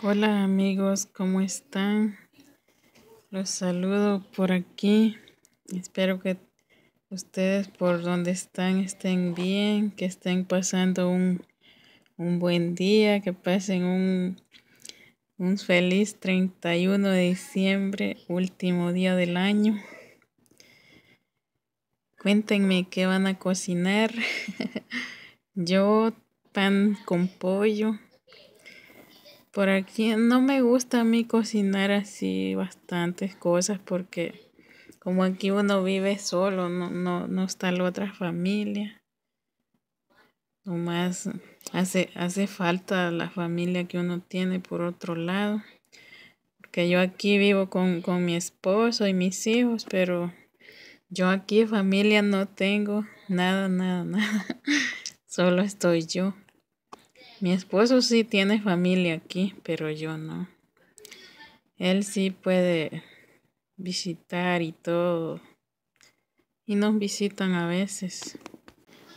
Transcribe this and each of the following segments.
Hola amigos, ¿cómo están? Los saludo por aquí. Espero que ustedes por donde están estén bien, que estén pasando un, buen día, que pasen un, un feliz 31 de diciembre, último día del año. Cuéntenme qué van a cocinar. Yo pan con pollo por aquí no me gusta a mí cocinar así bastantes cosas porque como aquí uno vive solo, no, no, está la otra familia. Nomás hace, hace falta la familia que uno tiene por otro lado. Porque yo aquí vivo con, con mi esposo y mis hijos, pero yo aquí familia no tengo nada, nada, nada. Solo estoy yo. Mi esposo sí tiene familia aquí, pero yo no. Él sí puede visitar y todo. Y nos visitan a veces.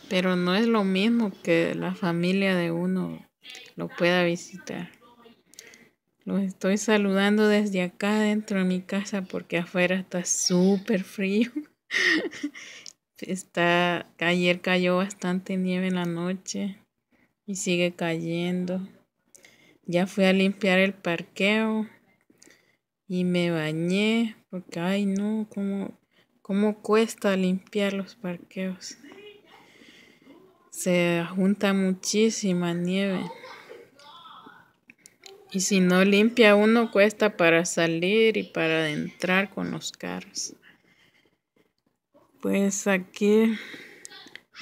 Pero no es lo mismo que la familia de uno lo pueda visitar. Los estoy saludando desde acá dentro de mi casa porque afuera está súper frío. está, ayer cayó bastante nieve en la noche y sigue cayendo. Ya fui a limpiar el parqueo y me bañé porque, ay no, cómo, cuesta limpiar los parqueos. Se junta muchísima nieve. Y si no limpia uno, cuesta para salir y para entrar con los carros. Pues aquí,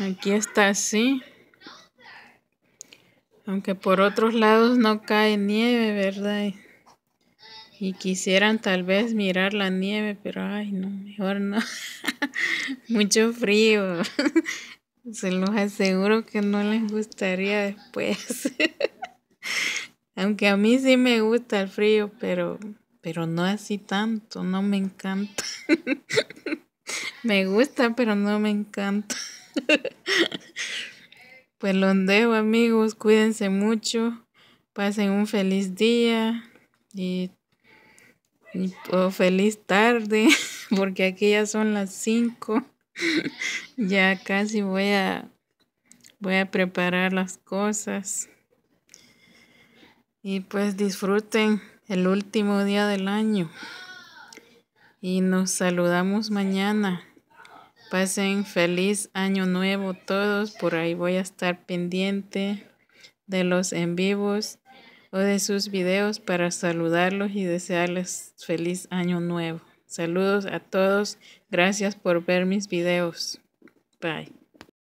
aquí está así. Aunque por otros lados no cae nieve, ¿verdad? Y quisieran tal vez mirar la nieve, pero ay, no, mejor no. Mucho frío. Se los aseguro que no les gustaría después. Aunque a mí sí me gusta el frío, pero, pero no así tanto, no me encanta. me gusta, pero no me encanta. Pues los dejo amigos, cuídense mucho, pasen un feliz día y, feliz tarde, porque aquí ya son las 5, ya casi voy a, voy a preparar las cosas. Y pues disfruten el último día del año. Y nos saludamos mañana. Pasen feliz año nuevo todos. Por ahí voy a estar pendiente de los en vivos o de sus videos para saludarlos y desearles feliz año nuevo. Saludos a todos. Gracias por ver mis videos. Bye.